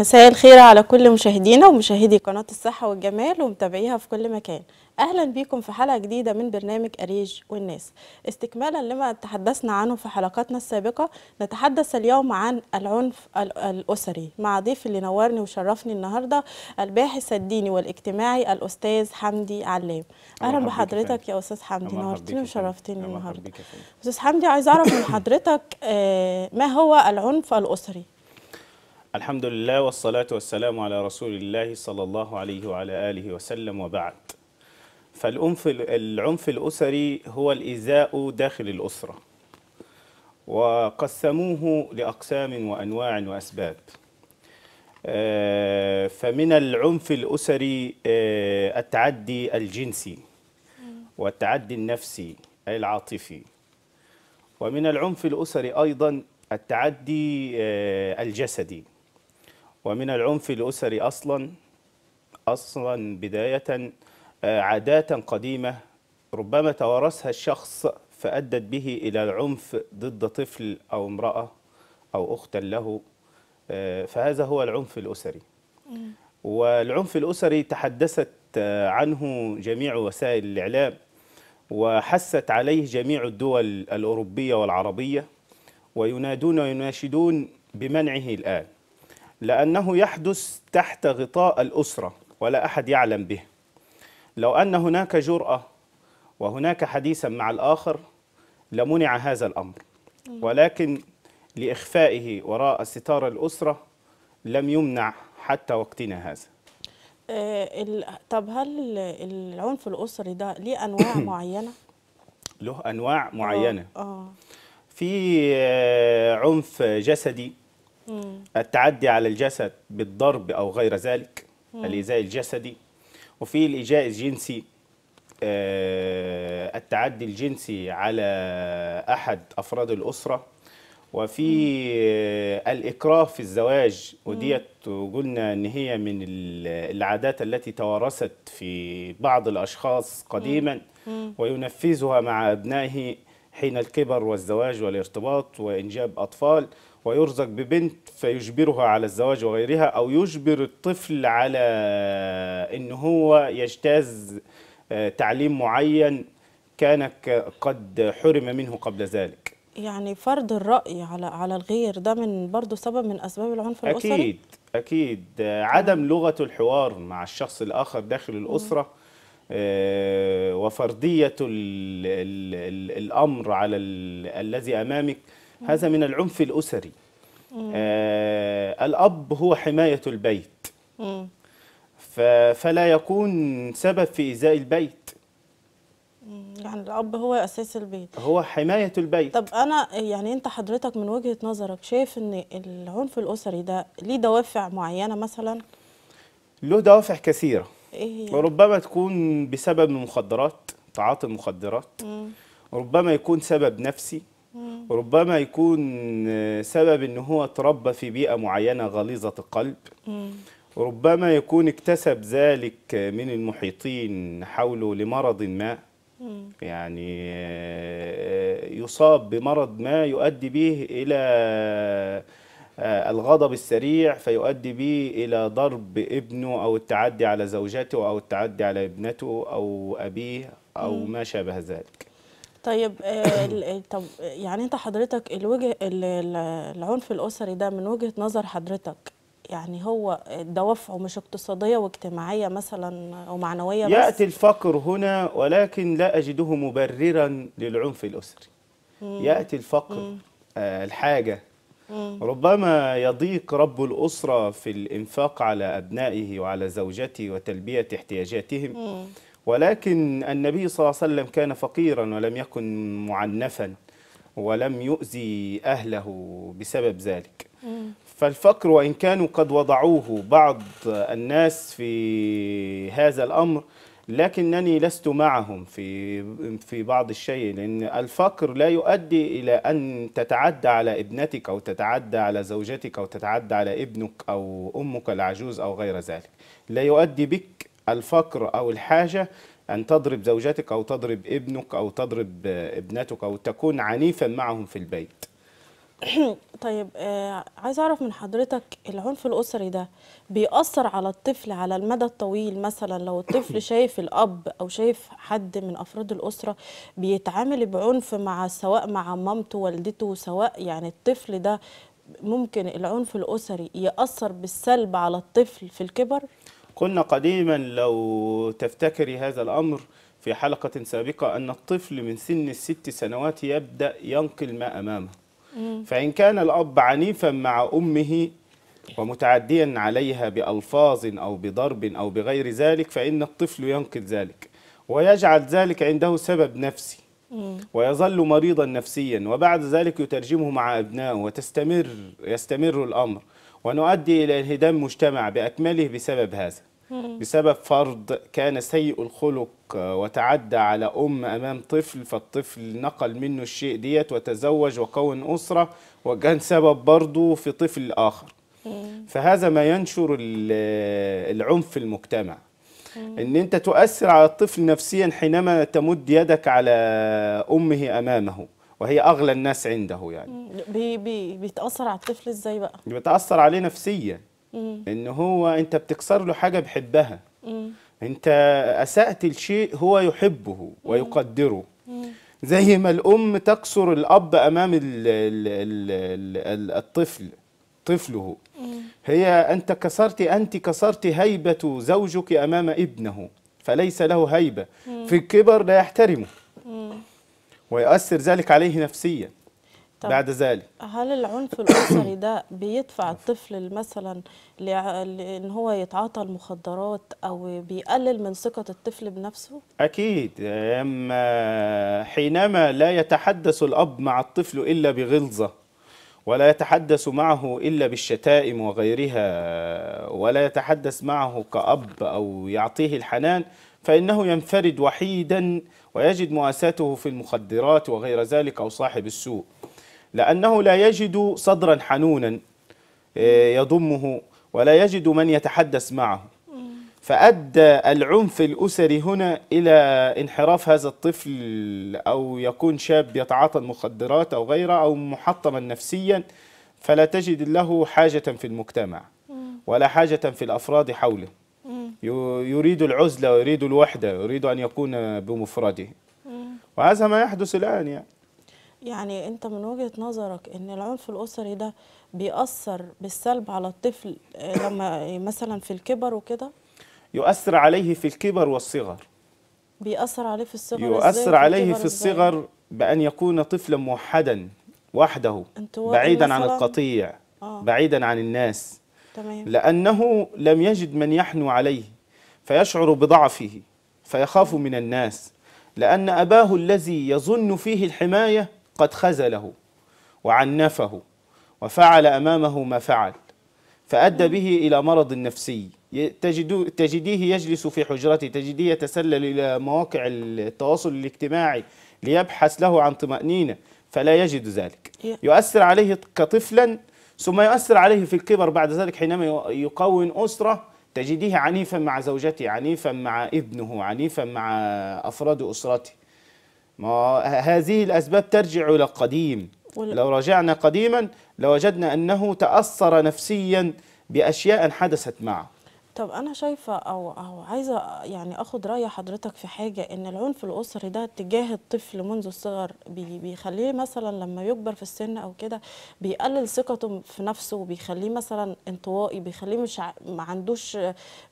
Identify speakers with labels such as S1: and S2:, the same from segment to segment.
S1: مساء الخير على كل مشاهدينا ومشاهدي قناة الصحة والجمال ومتابعيها في كل مكان أهلا بيكم في حلقة جديدة من برنامج أريج والناس استكمالا لما تحدثنا عنه في حلقاتنا السابقة نتحدث اليوم عن العنف الأسري مع ضيف اللي نورني وشرفني النهاردة الباحث الديني والاجتماعي الأستاذ حمدي علام أهلا بحضرتك يا أستاذ حمدي نورتني وشرفتني النهاردة أستاذ حمدي عايز أعرف من حضرتك آه، ما هو العنف الأسري
S2: الحمد لله والصلاة والسلام على رسول الله صلى الله عليه وعلى آله وسلم وبعد فالعنف العنف الأسري هو الإزاء داخل الأسرة وقسموه لأقسام وأنواع وأسباب آه، فمن العنف الأسري آه، التعدي الجنسي والتعدي النفسي أي العاطفي ومن العنف الأسري أيضا التعدي آه، الجسدي ومن العنف الأسري أصلا أصلا بداية آه، عادات قديمة ربما توارثها الشخص فأدت به إلى العنف ضد طفل أو امرأة أو أختا له آه، فهذا هو العنف الأسري والعنف الأسري تحدثت آه، عنه جميع وسائل الإعلام وحست عليه جميع الدول الأوروبية والعربية وينادون ويناشدون بمنعه الآن لأنه يحدث تحت غطاء الأسرة ولا أحد يعلم به لو أن هناك جرأة وهناك حديثا مع الآخر لمنع هذا الأمر ولكن لإخفائه وراء ستار الأسرة لم يمنع حتى وقتنا هذا
S1: آه، طب هل العنف الأسري ده ليه أنواع معينة؟
S2: له أنواع معينة آه. آه. في آه، عنف جسدي التعدي على الجسد بالضرب أو غير ذلك الإيذاء الجسدي وفي الايجاء الجنسي آه، التعدي الجنسي على أحد أفراد الأسرة وفي آه، الإكراه في الزواج وديت قلنا إن هي من العادات التي توارثت في بعض الأشخاص قديما وينفذها مع أبنائه حين الكبر والزواج والارتباط وإنجاب أطفال ويرزق ببنت فيجبرها على الزواج وغيرها أو يجبر الطفل على ان هو يجتاز آه، تعليم معين كان قد حرم منه قبل ذلك
S1: يعني فرض الرأي على على الغير ده من برضه سبب من أسباب العنف الأسري أكيد
S2: أكيد عدم أمم. لغة الحوار مع الشخص الآخر داخل أمم. الأسرة آه، وفرضية الـ الـ الـ الأمر على الذي أمامك هذا من العنف الأسري آه الأب هو حماية البيت فلا يكون سبب في إزاء البيت
S1: يعني الأب هو أساس البيت
S2: هو حماية البيت
S1: طب أنا يعني أنت حضرتك من وجهة نظرك شايف أن العنف الأسري ده ليه دوافع معينة مثلا؟
S2: له دوافع كثيرة إيه يعني؟ وربما تكون بسبب المخدرات تعاطي المخدرات مم. ربما يكون سبب نفسي ربما يكون آه، سبب ان هو تربى في بيئه معينه غليظه القلب ربما يكون اكتسب ذلك من المحيطين حوله لمرض ما يعني آه، يصاب بمرض ما يؤدي به الى آه، الغضب السريع فيؤدي به الى ضرب ابنه او التعدي على زوجته او التعدي على ابنته او ابيه او ما شابه ذلك
S1: طيب آه، آه، طب يعني انت حضرتك الوجه العنف الاسري ده من وجهه نظر حضرتك يعني هو دوافعه مش اقتصاديه واجتماعيه مثلا ومعنويه بس ياتي
S2: الفقر هنا ولكن لا اجده مبررا للعنف الاسري مم. ياتي الفقر آه الحاجه مم. ربما يضيق رب الاسره في الانفاق على ابنائه وعلى زوجته وتلبيه احتياجاتهم مم. ولكن النبي صلى الله عليه وسلم كان فقيرا ولم يكن معنفا ولم يؤذي أهله بسبب ذلك فالفقر وإن كانوا قد وضعوه بعض الناس في هذا الأمر لكنني لست معهم في في بعض الشيء لأن الفقر لا يؤدي إلى أن تتعدى على ابنتك أو تتعدى على زوجتك أو تتعدى على ابنك أو أمك العجوز أو غير ذلك لا يؤدي بك الفقر أو الحاجة أن تضرب زوجتك أو تضرب ابنك أو تضرب ابنتك أو تكون عنيفا معهم في البيت
S1: طيب آه، عايز أعرف من حضرتك العنف الأسري ده بيأثر على الطفل على المدى الطويل مثلا لو الطفل شايف الأب أو شايف حد من أفراد الأسرة بيتعامل بعنف مع سواء مع مامته والدته سواء يعني الطفل ده ممكن العنف الأسري يأثر بالسلب على الطفل في الكبر؟
S2: كنا قديما لو تفتكري هذا الأمر في حلقة سابقة أن الطفل من سن الست سنوات يبدأ ينقل ما أمامه فإن كان الأب عنيفا مع أمه ومتعديا عليها بألفاظ أو بضرب أو بغير ذلك فإن الطفل ينقل ذلك ويجعل ذلك عنده سبب نفسي ويظل مريضا نفسيا وبعد ذلك يترجمه مع أبنائه وتستمر يستمر الأمر ونؤدي إلى انهدام مجتمع بأكمله بسبب هذا بسبب فرض كان سيء الخلق وتعدى على أم أمام طفل فالطفل نقل منه الشيء ديت وتزوج وكون أسرة وكان سبب برضه في طفل آخر فهذا ما ينشر العنف في المجتمع ان انت تؤثر على الطفل نفسيا حينما تمد يدك على امه امامه وهي اغلى الناس عنده يعني
S1: بي بي بيتاثر على الطفل ازاي بقى
S2: بيتاثر عليه نفسيا ان هو انت بتكسر له حاجه بيحبها انت اسات لشيء هو يحبه ويقدره زي ما الام تكسر الاب امام الـ الـ الـ الطفل طفله هي أنت كسرت أنت كسرت هيبة زوجك أمام ابنه فليس له هيبة مم. في الكبر لا يحترمه مم. ويؤثر ذلك عليه نفسيا بعد ذلك
S1: هل العنف الأسري ده بيدفع الطفل مثلا لأن هو يتعاطى المخدرات أو بيقلل من ثقة الطفل بنفسه؟
S2: أكيد أما حينما لا يتحدث الأب مع الطفل إلا بغلظة ولا يتحدث معه إلا بالشتائم وغيرها ولا يتحدث معه كأب أو يعطيه الحنان فإنه ينفرد وحيدا ويجد مؤاساته في المخدرات وغير ذلك أو صاحب السوء لأنه لا يجد صدرا حنونا آه، يضمه ولا يجد من يتحدث معه فأدى العنف الأسري هنا إلى انحراف هذا الطفل أو يكون شاب يتعاطى المخدرات أو غيره أو محطما نفسيا فلا تجد له حاجة في المجتمع ولا حاجة في الأفراد حوله يريد العزلة ويريد الوحدة يريد أن يكون بمفرده وهذا ما يحدث الآن يعني
S1: يعني أنت من وجهة نظرك أن العنف الأسري ده بيأثر بالسلب على الطفل آه، لما مثلا في الكبر وكده
S2: يؤثر عليه في الكبر والصغر
S1: بيأثر عليه في الصغر يؤثر عليه في الصغر
S2: بأن يكون طفلا موحدا وحده بعيدا عن القطيع آه. بعيدا عن الناس تمام. لأنه لم يجد من يحنو عليه فيشعر بضعفه فيخاف من الناس لأن أباه الذي يظن فيه الحماية قد خزله وعنفه وفعل أمامه ما فعل فأدى به إلى مرض نفسي تجد تجديه يجلس في حجرته تجديه يتسلل إلى مواقع التواصل الاجتماعي ليبحث له عن طمأنينة فلا يجد ذلك يؤثر عليه كطفلا ثم يؤثر عليه في الكبر بعد ذلك حينما يكون أسرة تجديه عنيفا مع زوجته عنيفا مع ابنه عنيفا مع أفراد أسرته ما هذه الأسباب ترجع إلى القديم لو رجعنا قديما لوجدنا أنه تأثر نفسيا بأشياء حدثت معه
S1: طب انا شايفه او او عايزه يعني اخد راي حضرتك في حاجه ان العنف الاسري ده تجاه الطفل منذ الصغر بيخليه مثلا لما يكبر في السن او كده بيقلل ثقته في نفسه وبيخليه مثلا انطوائي بيخليه مش ع... ما عندوش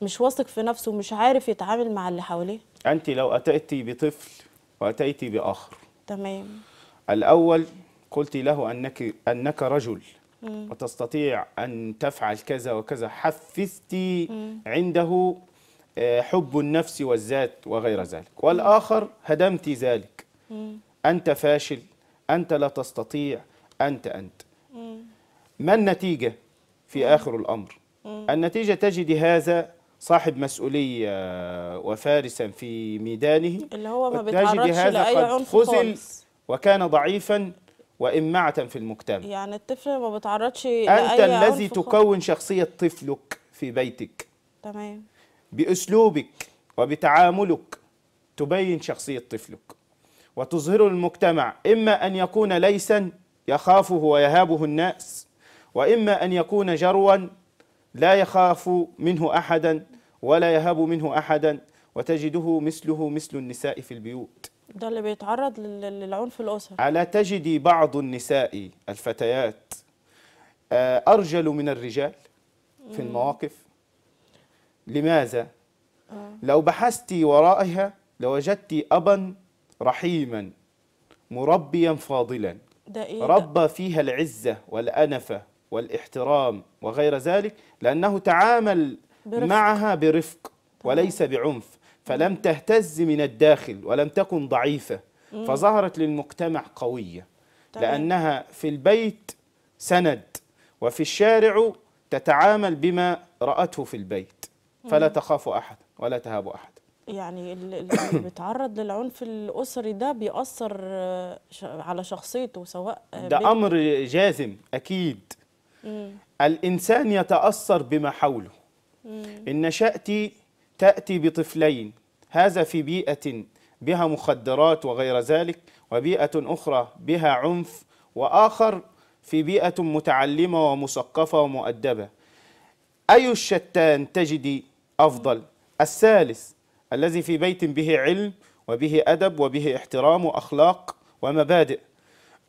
S1: مش واثق في نفسه ومش عارف يتعامل مع اللي حواليه
S2: انت لو اتيتي بطفل واتيتي باخر تمام الاول قلت له انك انك رجل وتستطيع أن تفعل كذا وكذا حفزت عنده آه، حب النفس والذات وغير ذلك والآخر هدمت ذلك أنت فاشل أنت لا تستطيع أنت أنت ما النتيجة في آخر الأمر النتيجة تجد هذا صاحب مسؤولية وفارسا في ميدانه
S1: اللي هو ما بيتعرضش لأي عنف خزل
S2: وكان ضعيفا وإمعة في المجتمع
S1: يعني الطفل ما بتعرضش أنت الذي تكون
S2: شخصية طفلك في بيتك تمام بأسلوبك وبتعاملك تبين شخصية طفلك وتظهر المجتمع إما أن يكون ليسا يخافه ويهابه الناس وإما أن يكون جروا لا يخاف منه أحدا ولا يهاب منه أحدا وتجده مثله مثل النساء في البيوت
S1: ده اللي بيتعرض للعنف الاسري الا
S2: تجدي بعض النساء الفتيات آه، ارجل من الرجال في المواقف لماذا آه. لو بحثت ورائها لوجدت ابا رحيما مربيا فاضلا
S1: إيه ربى
S2: فيها العزه والانفه والاحترام وغير ذلك لانه تعامل
S1: برفق. معها
S2: برفق وليس بعنف فلم تهتز من الداخل ولم تكن ضعيفة فظهرت للمجتمع قوية
S1: طيب. لأنها
S2: في البيت سند وفي الشارع تتعامل بما رأته في البيت فلا تخاف أحد ولا تهاب أحد
S1: يعني اللي بيتعرض للعنف الاسري ده بيأثر على شخصيته سواء ده امر
S2: جازم اكيد مم. الانسان يتأثر بما حوله مم. ان شأتي تأتي بطفلين هذا في بيئة بها مخدرات وغير ذلك وبيئة أخرى بها عنف وآخر في بيئة متعلمة ومثقفة ومؤدبة أي الشتان تجدي أفضل الثالث الذي في بيت به علم وبه أدب وبه احترام وأخلاق ومبادئ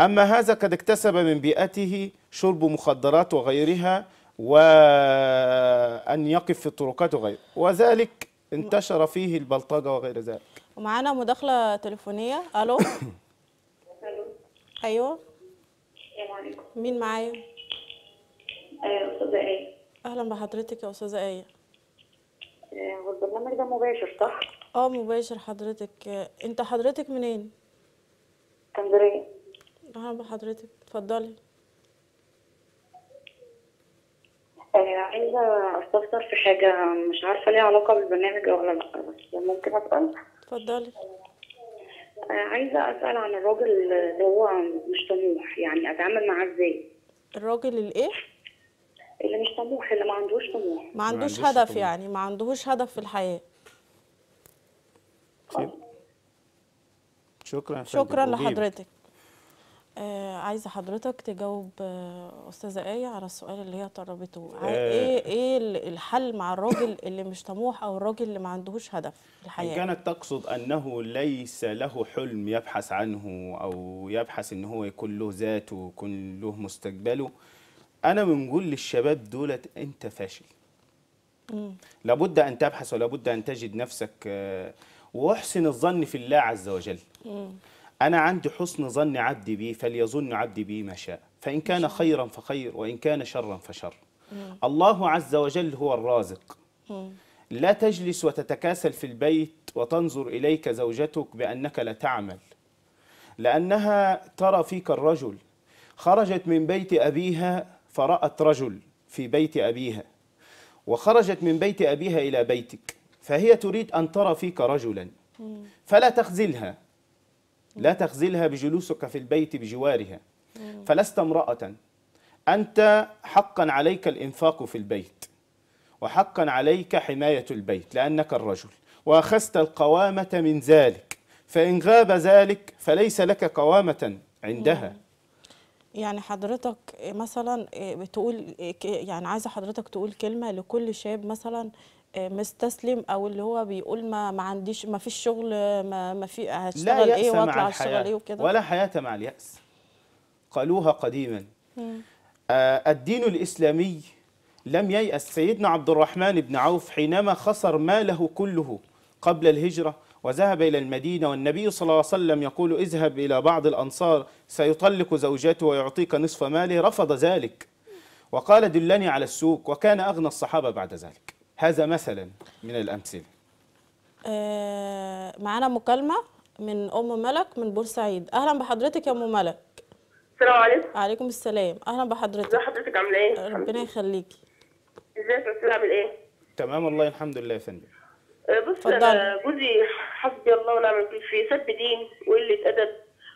S2: أما هذا قد اكتسب من بيئته شرب مخدرات وغيرها وأن يقف في الطرقات وغيره وذلك انتشر فيه البلطجة وغير
S1: ذلك ومعانا مداخلة تليفونية ألو أيوه مين معايا؟ أيوه أستاذة آية أهلا بحضرتك يا أستاذة آية آه، والبرنامج ده مباشر صح؟ اه مباشر حضرتك آه، انت حضرتك منين؟ اسكندريه اهلا بحضرتك اتفضلي آه، عايزة أستفسر في حاجة مش عارفة ليها علاقة بالبرنامج ولا لأ بس ممكن أسأل اتفضلي آه، عايزة أسأل عن الراجل اللي هو مش طموح يعني أتعامل معاه إزاي الراجل الإيه؟ اللي مش طموح اللي ما عندوش طموح ما عندوش هدف طموح. يعني ما عندوش هدف في الحياة آه. شكرا شكرا لحضرتك آه عايزه حضرتك تجاوب آه استاذه ايه على السؤال اللي هي طربته آه ايه ايه الحل مع الراجل اللي مش طموح او الراجل اللي ما عندهوش هدف في الحياه كانت
S2: تقصد انه ليس له حلم يبحث عنه او يبحث ان هو يكون له ذاته ويكون له مستقبله انا بنقول للشباب دولت انت فاشل مم. لابد ان تبحث ولابد ان تجد نفسك آه، واحسن الظن في الله عز وجل مم. أنا عندي حسن ظن عبدي بي فليظن عبدي بي ما شاء فإن كان خيرا فخير وإن كان شرا فشر الله عز وجل هو الرازق لا تجلس وتتكاسل في البيت وتنظر إليك زوجتك بأنك لا تعمل لأنها ترى فيك الرجل خرجت من بيت أبيها فرأت رجل في بيت أبيها وخرجت من بيت أبيها إلى بيتك فهي تريد أن ترى فيك رجلا فلا تخزلها لا تخزلها بجلوسك في البيت بجوارها فلست امرأة أنت حقا عليك الإنفاق في البيت وحقا عليك حماية البيت لأنك الرجل وأخذت القوامة من ذلك فإن غاب ذلك فليس لك قوامة عندها
S1: يعني حضرتك مثلا إيه، بتقول إيه، يعني عايزه حضرتك تقول كلمه لكل شاب مثلا آه، مستسلم او اللي هو بيقول ما ما عنديش ما فيش شغل ما ما في هشتغل ايه واطلع الشغل ايه وكده ولا
S2: حياه مع الياس قالوها قديما آه الدين الاسلامي لم ييأس سيدنا عبد الرحمن بن عوف حينما خسر ماله كله قبل الهجره وذهب إلى المدينة والنبي صلى الله عليه وسلم يقول اذهب إلى بعض الأنصار سيطلق زوجته ويعطيك نصف ماله رفض ذلك وقال دلني على السوق وكان أغنى الصحابة بعد ذلك هذا مثلا من الأمثلة
S1: آه معانا مكالمة من أم ملك من بورسعيد أهلا بحضرتك يا أم ملك السلام عليكم وعليكم السلام أهلا بحضرتك ازي حضرتك عاملة إيه؟ ربنا يخليكي ازيك يا عامل إيه؟
S2: تمام والله الحمد لله يا فندم
S1: آه، بص انا جوزي حسبي الله ونعم الوكيل فيه سب دين وقله ادب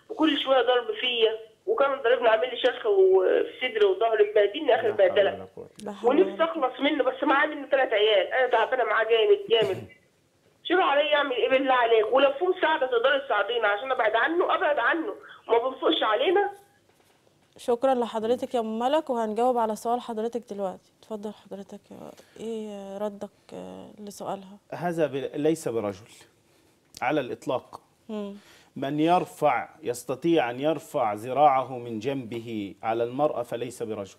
S1: وكل شويه ضرب فيا وكان ضربني عامل لي شرخه وفي صدري وظهري مبهدلني اخر بهدله ونفسي اخلص منه بس معاه منه ثلاث عيال انا تعبانه معاه جامد جامد شوف عليا اعمل ايه بالله عليك ولو في مساعده تقدري تساعدينا عشان ابعد عنه ابعد عنه ما بنفقش علينا شكرا لحضرتك يا ام ملك وهنجاوب على سؤال حضرتك دلوقتي اتفضل حضرتك ايه ردك آه، لسؤالها
S2: هذا ليس برجل على الاطلاق من يرفع يستطيع ان يرفع ذراعه من جنبه على المراه فليس برجل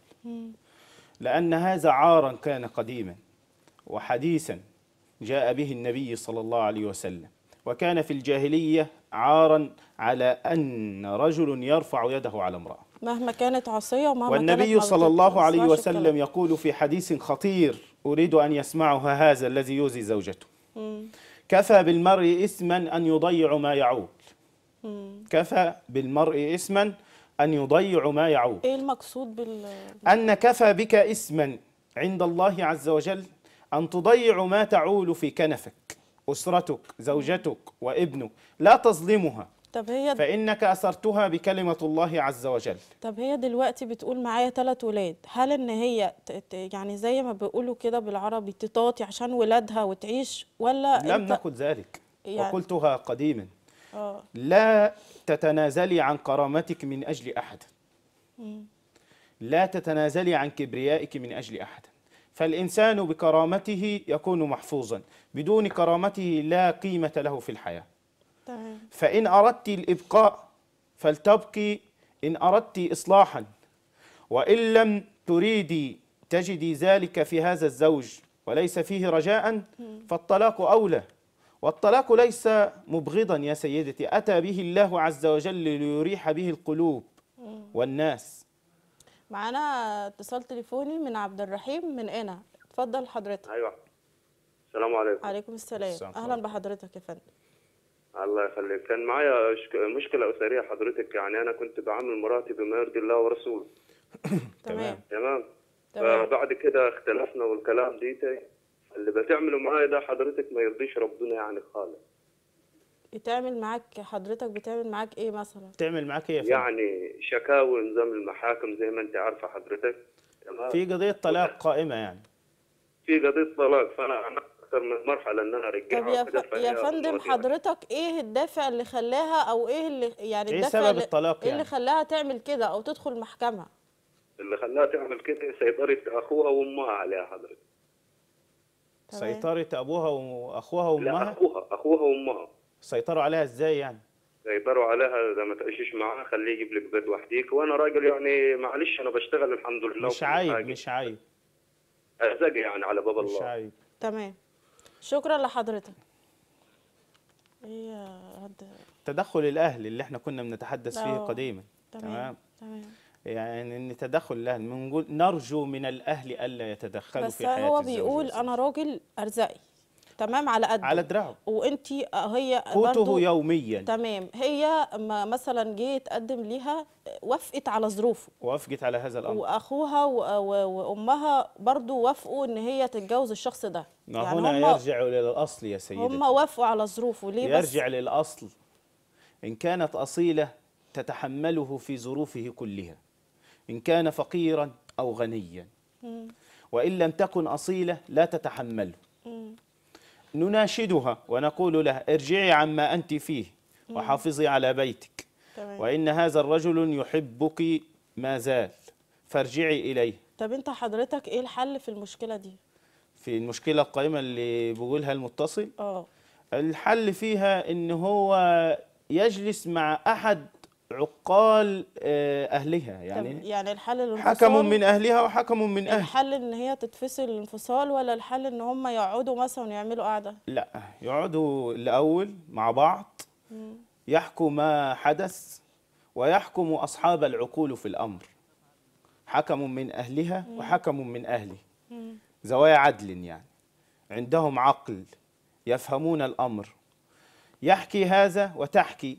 S2: لأن هذا عارا كان قديما وحديثا جاء به النبي صلى الله عليه وسلم وكان في الجاهلية عارا على أن رجل يرفع يده على امرأة
S1: مهما كانت عصية ومهما والنبي كانت صلى الله عليه وسلم
S2: يقول في حديث خطير أريد أن يسمعها هذا الذي يؤذي زوجته مم. كفى بالمرء إثما أن يضيع ما يعود
S1: مم. كفى
S2: بالمرء إثما أن يضيعوا ما يعود
S1: إيه المقصود بال
S2: أن كفى بك إثما عند الله عز وجل أن تضيع ما تعول في كنفك أسرتك زوجتك وابنك لا تظلمها طب هي فإنك أثرتها بكلمة الله عز وجل
S1: طب هي دلوقتي بتقول معايا ثلاث ولاد هل إن هي يعني زي ما بيقولوا كده بالعربي تطاطي عشان ولادها وتعيش ولا لم انت... نقل ذلك يعني
S2: وقلتها قديما آه. لا تتنازلي عن كرامتك من أجل أحد لا تتنازلي عن كبريائك من أجل أحد فالإنسان بكرامته يكون محفوظا بدون كرامته لا قيمة له في الحياة فإن أردت الإبقاء فلتبقي إن أردت إصلاحا وإن لم تريدي تجدي ذلك في هذا الزوج وليس فيه رجاء فالطلاق أولى والطلاق ليس مبغضا يا سيدتي أتى به الله عز وجل ليريح به القلوب والناس
S1: معانا اتصال تليفوني من عبد الرحيم من أنا اتفضل حضرتك ايوه السلام عليكم عليكم السلام, اهلا بحضرتك يا فندم الله يخليك كان معايا مشكله اسريه حضرتك يعني انا كنت بعامل مراتي بما يرضي الله ورسوله تمام تمام فبعد آه، كده اختلفنا والكلام ديتي اللي بتعمله معايا ده حضرتك ما يرضيش ربنا يعني خالص بتعمل معاك حضرتك بتعمل معاك ايه مثلا بتعمل معاك ايه يعني شكاوي نظام المحاكم زي ما انت عارفه حضرتك تمام في
S2: قضيه طلاق قائمه يعني
S1: في قضيه طلاق فانا اكثر من مرحله ان انا رجعها طب يا, ف... يا فندم يعني. حضرتك ايه الدافع اللي خلاها او ايه اللي يعني ايه الدافع سبب الطلاق إيه اللي... يعني؟ اللي خلاها تعمل كده او تدخل محكمه اللي خلاها تعمل كده سيطره اخوها وامها عليها حضرتك
S2: سيطرة أبوها وأخوها وأمها؟ لا أخوها
S1: أخوها وأمها
S2: سيطروا عليها إزاي يعني؟
S1: سيطروا عليها إذا ما تعيشيش معاها خليه يجيب لك بيت وحديك وأنا راجل يعني معلش أنا بشتغل الحمد لله مش
S2: عيب حاجة. مش عيب أزاجي يعني على باب الله مش عيب
S1: تمام شكرا لحضرتك ايه رد
S2: تدخل الاهل اللي احنا كنا بنتحدث فيه قديما تمام تمام, تمام. يعني ان تدخل الاهل بنقول نرجو من الاهل الا يتدخلوا في حياتي بس هو بيقول انا
S1: راجل ارزقي تمام على قد على دراعه وانت آه، هي قوته يوميا تمام هي ما مثلا جه تقدم ليها وافقت على ظروفه
S2: وافقت على هذا الامر
S1: واخوها وامها برضو وافقوا ان هي تتجوز الشخص ده
S2: ما يعني هنا يرجع للاصل يا سيدي هم
S1: وافقوا على ظروفه ليه يرجع بس
S2: يرجع للاصل ان كانت اصيله تتحمله في ظروفه كلها إن كان فقيرا أو غنيا وإن لم تكن أصيلة لا تتحمله نناشدها ونقول لها ارجعي عما أنت فيه وحافظي على بيتك وإن هذا الرجل يحبك ما زال فارجعي إليه
S1: طب أنت حضرتك إيه الحل في المشكلة دي؟
S2: في المشكلة القائمة اللي بقولها المتصل؟ آه الحل فيها إن هو يجلس مع أحد عقال آه، اهلها يعني
S1: يعني الحل الانفصال حكموا من اهلها
S2: وحكموا من اهلها
S1: الحل ان هي تتفصل الانفصال ولا الحل ان هم يقعدوا مثلا يعملوا قعده
S2: لا يقعدوا الاول مع بعض يحكوا ما حدث ويحكم اصحاب العقول في الامر حكموا من اهلها وحكموا من اهله زوايا عدل يعني عندهم عقل يفهمون الامر يحكي هذا وتحكي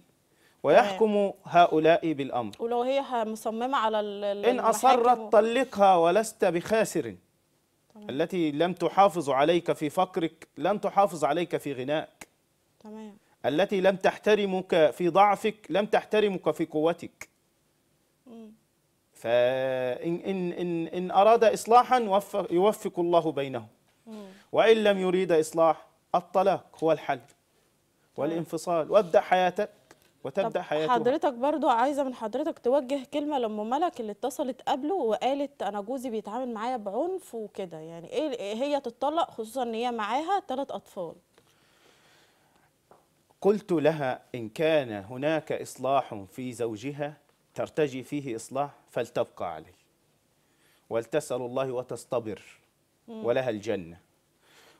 S2: ويحكم هؤلاء بالأمر
S1: ولو هي مصممة على إن أصرت
S2: طلقها ولست بخاسر تمام. التي لم تحافظ عليك في فقرك لن تحافظ عليك في غنائك تمام التي لم تحترمك في ضعفك لم تحترمك في قوتك فإن إن إن إن أراد إصلاحا وفق يوفق الله بينهم وإن لم يريد إصلاح الطلاق هو الحل والانفصال وابدأ حياتك وتبدا حياتها حضرتك
S1: برضو عايزه من حضرتك توجه كلمه لام ملك اللي اتصلت قبله وقالت انا جوزي بيتعامل معايا بعنف وكده يعني ايه, إيه هي تتطلق خصوصا ان هي معاها ثلاث اطفال
S2: قلت لها ان كان هناك اصلاح في زوجها ترتجي فيه اصلاح فلتبقى عليه ولتسال الله وتصطبر ولها الجنه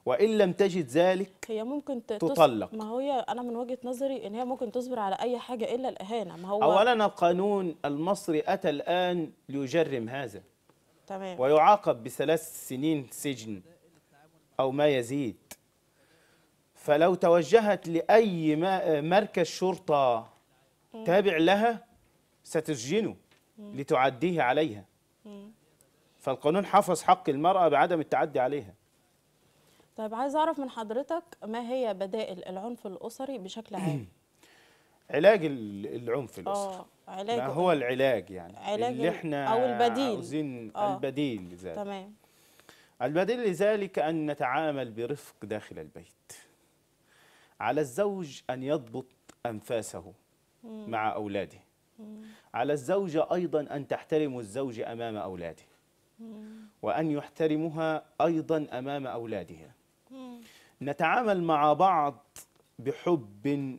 S2: وان لم تجد ذلك
S1: هي ممكن تطلق ما هو انا من وجهه نظري ان هي ممكن تصبر على اي حاجه الا الاهانه ما هو اولا
S2: القانون المصري اتى الان ليجرم هذا تمام ويعاقب بثلاث سنين سجن او ما يزيد فلو توجهت لاي مركز شرطه تابع لها ستسجنه لتعديه عليها فالقانون حفظ حق المراه بعدم التعدي عليها
S1: طيب عايز أعرف من حضرتك ما هي بدائل العنف الأسري بشكل عام؟
S2: علاج العنف آه، الأسري آه علاج ما هو العلاج يعني علاج اللي احنا أو البديل عاوزين أوه. البديل لذلك تمام البديل لذلك أن نتعامل برفق داخل البيت على الزوج أن يضبط أنفاسه مع أولاده على الزوجة أيضا أن تحترم الزوج أمام أولاده وأن يحترمها أيضا أمام أولادها نتعامل مع بعض بحب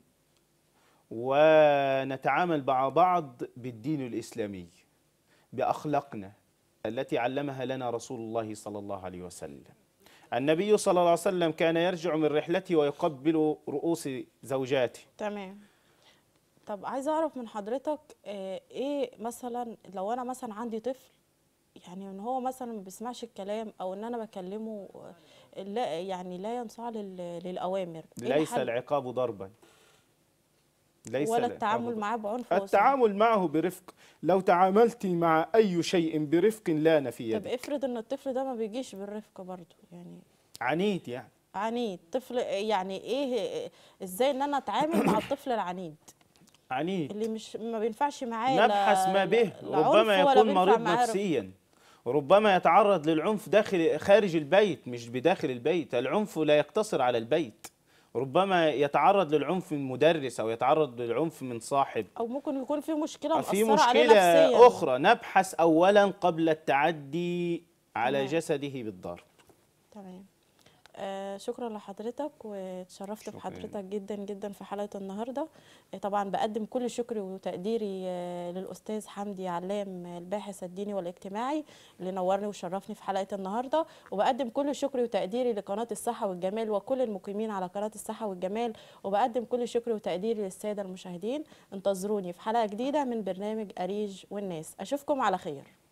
S2: ونتعامل مع بعض بالدين الإسلامي بأخلاقنا التي علمها لنا رسول الله صلى الله عليه وسلم النبي صلى الله عليه وسلم كان يرجع من رحلته ويقبل رؤوس زوجاته
S1: تمام طب عايز اعرف من حضرتك آه، ايه مثلا لو انا مثلا عندي طفل يعني ان هو مثلا ما بيسمعش الكلام او ان انا بكلمه لا يعني لا ينصاع للاوامر إيه ليس
S2: العقاب ضربا ليس ولا التعامل معاه بعنف التعامل معه برفق لو تعاملتي مع اي شيء برفق لا نفي طب
S1: افرض ان الطفل ده ما بيجيش بالرفق برضه يعني
S2: عنيد يعني
S1: عنيد طفل يعني ايه ازاي ان انا اتعامل مع الطفل العنيد عنيد اللي مش ما بينفعش معاه نبحث ما به ربما يكون مريض نفسيا
S2: ربما يتعرض للعنف داخل خارج البيت مش بداخل البيت العنف لا يقتصر على البيت ربما يتعرض للعنف من مدرس او يتعرض للعنف من صاحب
S1: او ممكن يكون في مشكله في مشكله اخرى
S2: نبحث اولا قبل التعدي على جسده بالضرب
S1: تمام آه، شكرا لحضرتك وتشرفت بحضرتك جدا جدا في حلقه النهارده آه، طبعا بقدم كل شكري وتقديري آه، للاستاذ حمدي علام الباحث الديني والاجتماعي اللي نورني وشرفني في حلقه النهارده وبقدم كل شكري وتقديري لقناه الصحه والجمال وكل المقيمين على قناه الصحه والجمال وبقدم كل شكري وتقديري للساده المشاهدين انتظروني في حلقه جديده من برنامج اريج والناس اشوفكم على خير